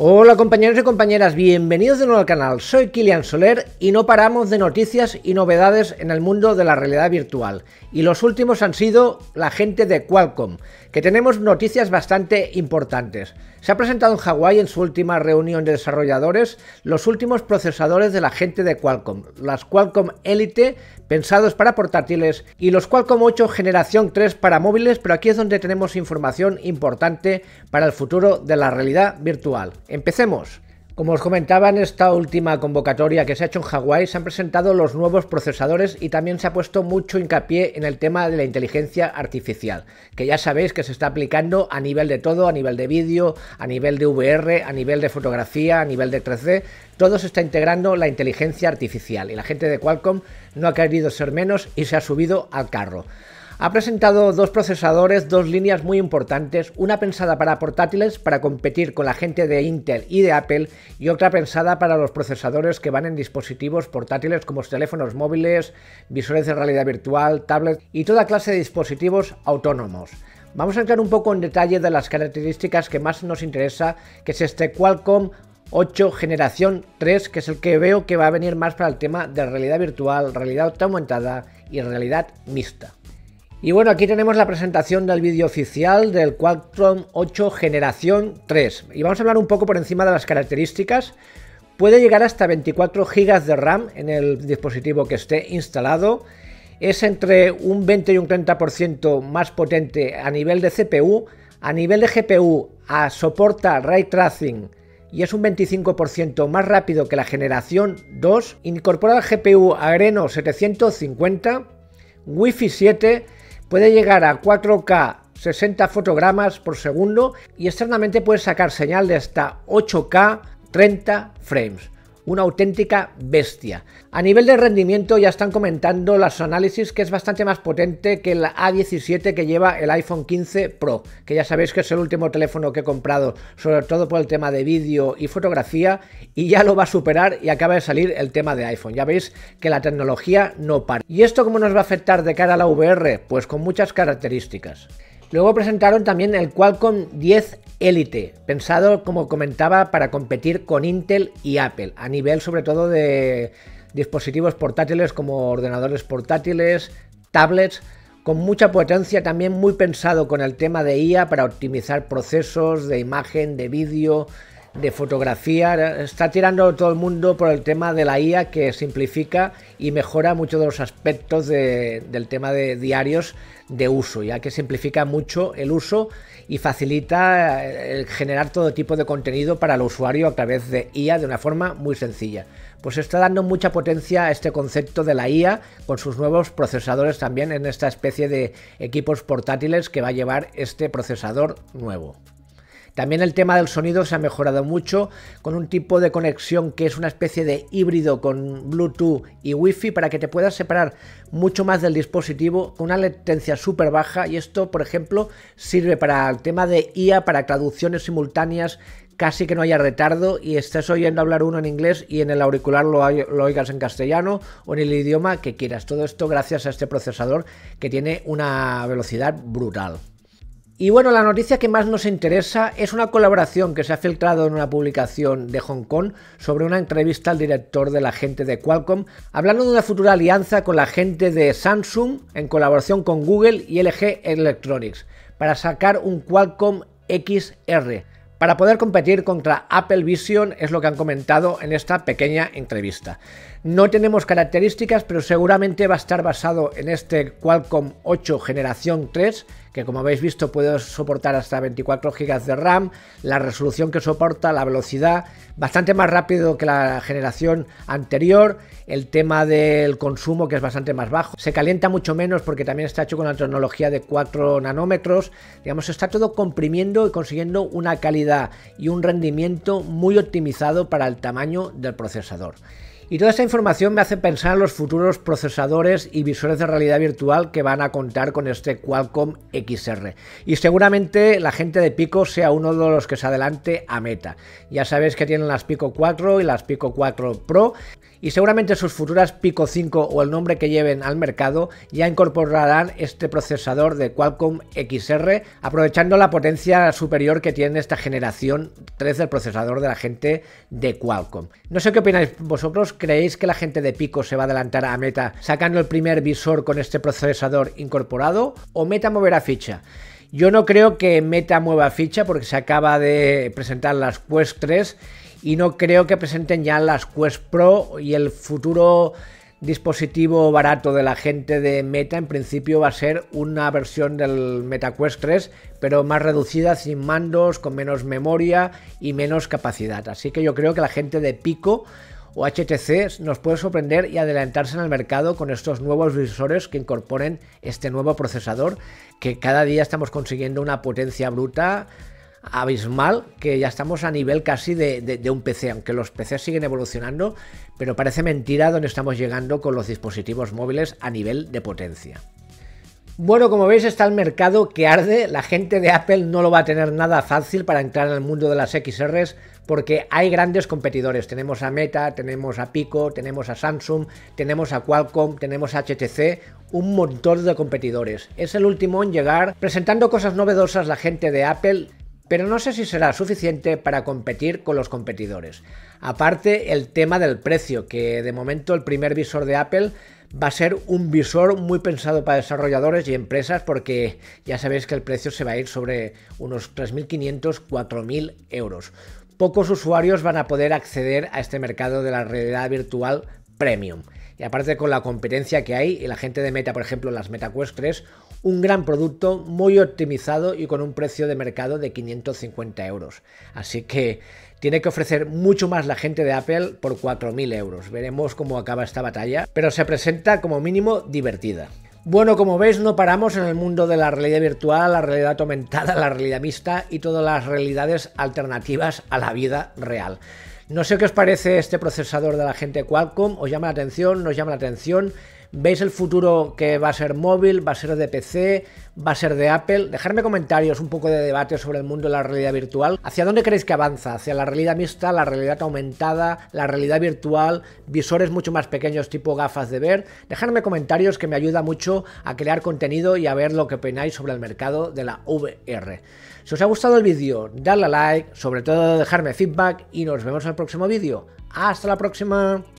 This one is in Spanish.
Hola compañeros y compañeras, bienvenidos de nuevo al canal. Soy Kilian Soler y no paramos de noticias y novedades en el mundo de la realidad virtual. Y los últimos han sido la gente de Qualcomm, que tenemos noticias bastante importantes. Se ha presentado en Hawái en su última reunión de desarrolladores los últimos procesadores de la gente de Qualcomm, las Qualcomm Elite pensados para portátiles y los Qualcomm 8 generación 3 para móviles, pero aquí es donde tenemos información importante para el futuro de la realidad virtual. Empecemos. Como os comentaba en esta última convocatoria que se ha hecho en Hawái, se han presentado los nuevos procesadores y también se ha puesto mucho hincapié en el tema de la inteligencia artificial, que ya sabéis que se está aplicando a nivel de todo, a nivel de vídeo, a nivel de VR, a nivel de fotografía, a nivel de 3D, todo se está integrando la inteligencia artificial y la gente de Qualcomm no ha querido ser menos y se ha subido al carro. Ha presentado dos procesadores, dos líneas muy importantes, una pensada para portátiles para competir con la gente de Intel y de Apple y otra pensada para los procesadores que van en dispositivos portátiles como teléfonos móviles, visores de realidad virtual, tablets y toda clase de dispositivos autónomos. Vamos a entrar un poco en detalle de las características que más nos interesa, que es este Qualcomm 8 generación 3, que es el que veo que va a venir más para el tema de realidad virtual, realidad aumentada y realidad mixta. Y bueno, aquí tenemos la presentación del vídeo oficial del Qualcomm 8 Generación 3. Y vamos a hablar un poco por encima de las características. Puede llegar hasta 24 GB de RAM en el dispositivo que esté instalado. Es entre un 20 y un 30% más potente a nivel de CPU. A nivel de GPU ah, soporta ray tracing y es un 25% más rápido que la generación 2. Incorpora el GPU areno 750, Wi-Fi 7 Puede llegar a 4K 60 fotogramas por segundo y externamente puede sacar señal de hasta 8K 30 frames una auténtica bestia. A nivel de rendimiento ya están comentando los análisis que es bastante más potente que el A17 que lleva el iPhone 15 Pro, que ya sabéis que es el último teléfono que he comprado, sobre todo por el tema de vídeo y fotografía, y ya lo va a superar y acaba de salir el tema de iPhone. Ya veis que la tecnología no para. ¿Y esto cómo nos va a afectar de cara a la VR? Pues con muchas características. Luego presentaron también el Qualcomm 10 Elite, pensado, como comentaba, para competir con Intel y Apple, a nivel sobre todo de dispositivos portátiles como ordenadores portátiles, tablets, con mucha potencia, también muy pensado con el tema de IA para optimizar procesos de imagen, de vídeo, de fotografía. Está tirando todo el mundo por el tema de la IA que simplifica y mejora muchos de los aspectos del tema de diarios de uso, ya que simplifica mucho el uso y facilita eh, el generar todo tipo de contenido para el usuario a través de IA de una forma muy sencilla. Pues está dando mucha potencia a este concepto de la IA con sus nuevos procesadores también en esta especie de equipos portátiles que va a llevar este procesador nuevo. También el tema del sonido se ha mejorado mucho con un tipo de conexión que es una especie de híbrido con Bluetooth y Wi-Fi para que te puedas separar mucho más del dispositivo con una latencia súper baja y esto, por ejemplo, sirve para el tema de IA, para traducciones simultáneas casi que no haya retardo y estés oyendo hablar uno en inglés y en el auricular lo, lo, oigas en castellano o en el idioma que quieras. Todo esto gracias a este procesador que tiene una velocidad brutal. Y bueno, la noticia que más nos interesa es una colaboración que se ha filtrado en una publicación de Hong Kong sobre una entrevista al director de la gente de Qualcomm, hablando de una futura alianza con la gente de Samsung en colaboración con Google y LG Electronics para sacar un Qualcomm XR para poder competir contra Apple Vision es lo que han comentado en esta pequeña entrevista. No tenemos características, pero seguramente va a estar basado en este Qualcomm 8 generación 3 que como habéis visto puede soportar hasta 24 GB de RAM, la resolución que soporta, la velocidad, bastante más rápido que la generación anterior, el tema del consumo que es bastante más bajo, se calienta mucho menos porque también está hecho con la tecnología de 4 nanómetros, digamos, está todo comprimiendo y consiguiendo una calidad y un rendimiento muy optimizado para el tamaño del procesador. Y toda esa información me hace pensar en los futuros procesadores y visores de realidad virtual que van a contar con este Qualcomm XR. Y seguramente la gente de Pico sea uno de los que se adelante a meta. Ya sabéis que tienen las Pico 4 y las Pico 4 Pro y seguramente sus futuras Pico 5 o el nombre que lleven al mercado ya incorporarán este procesador de Qualcomm XR aprovechando la potencia superior que tiene esta generación 3 del procesador de la gente de Qualcomm. No sé qué opináis vosotros, ¿Creéis que la gente de Pico se va a adelantar a Meta sacando el primer visor con este procesador incorporado? ¿O Meta moverá ficha? Yo no creo que Meta mueva ficha porque se acaba de presentar las Quest 3 y no creo que presenten ya las Quest Pro y el futuro dispositivo barato de la gente de Meta en principio va a ser una versión del meta quest 3 pero más reducida sin mandos con menos memoria y menos capacidad así que yo creo que la gente de Pico o HTC nos puede sorprender y adelantarse en el mercado con estos nuevos visores que incorporen este nuevo procesador que cada día estamos consiguiendo una potencia bruta abismal que ya estamos a nivel casi de, un PC, aunque los PCs siguen evolucionando, pero parece mentira donde estamos llegando con los dispositivos móviles a nivel de potencia. Bueno, como veis está el mercado que arde, la gente de Apple no lo va a tener nada fácil para entrar en el mundo de las XRs porque hay grandes competidores. Tenemos a Meta, tenemos a Pico, tenemos a Samsung, tenemos a Qualcomm, tenemos a HTC, un montón de competidores. Es el último en llegar presentando cosas novedosas la gente de Apple, pero no sé si será suficiente para competir con los competidores. Aparte el tema del precio, que de momento el primer visor de Apple va a ser un visor muy pensado para desarrolladores y empresas porque ya sabéis que el precio se va a ir sobre unos 3.500, 4.000 euros pocos usuarios van a poder acceder a este mercado de la realidad virtual premium. Y aparte con la competencia que hay, y la gente de Meta, por ejemplo, las MetaQuest 3, un gran producto muy optimizado y con un precio de mercado de 550 euros. Así que tiene que ofrecer mucho más la gente de Apple por 4.000 euros. Veremos cómo acaba esta batalla, pero se presenta como mínimo divertida. Bueno, como veis, no paramos en el mundo de la realidad virtual, la realidad aumentada, la realidad mixta y todas las realidades alternativas a la vida real. No sé qué os parece este procesador de la gente Qualcomm, os llama la atención, nos llama la atención. ¿Veis el futuro que va a ser móvil? ¿Va a ser de PC? ¿Va a ser de Apple? Dejadme comentarios, un poco de debate sobre el mundo de la realidad virtual. ¿Hacia dónde creéis que avanza? ¿Hacia la realidad mixta, la realidad aumentada, la realidad virtual, visores mucho más pequeños tipo gafas de ver? Dejadme comentarios que me ayuda mucho a crear contenido y a ver lo que opináis sobre el mercado de la VR. Si os ha gustado el vídeo, darle like, sobre todo dejarme feedback y nos vemos en el próximo vídeo. ¡Hasta la próxima!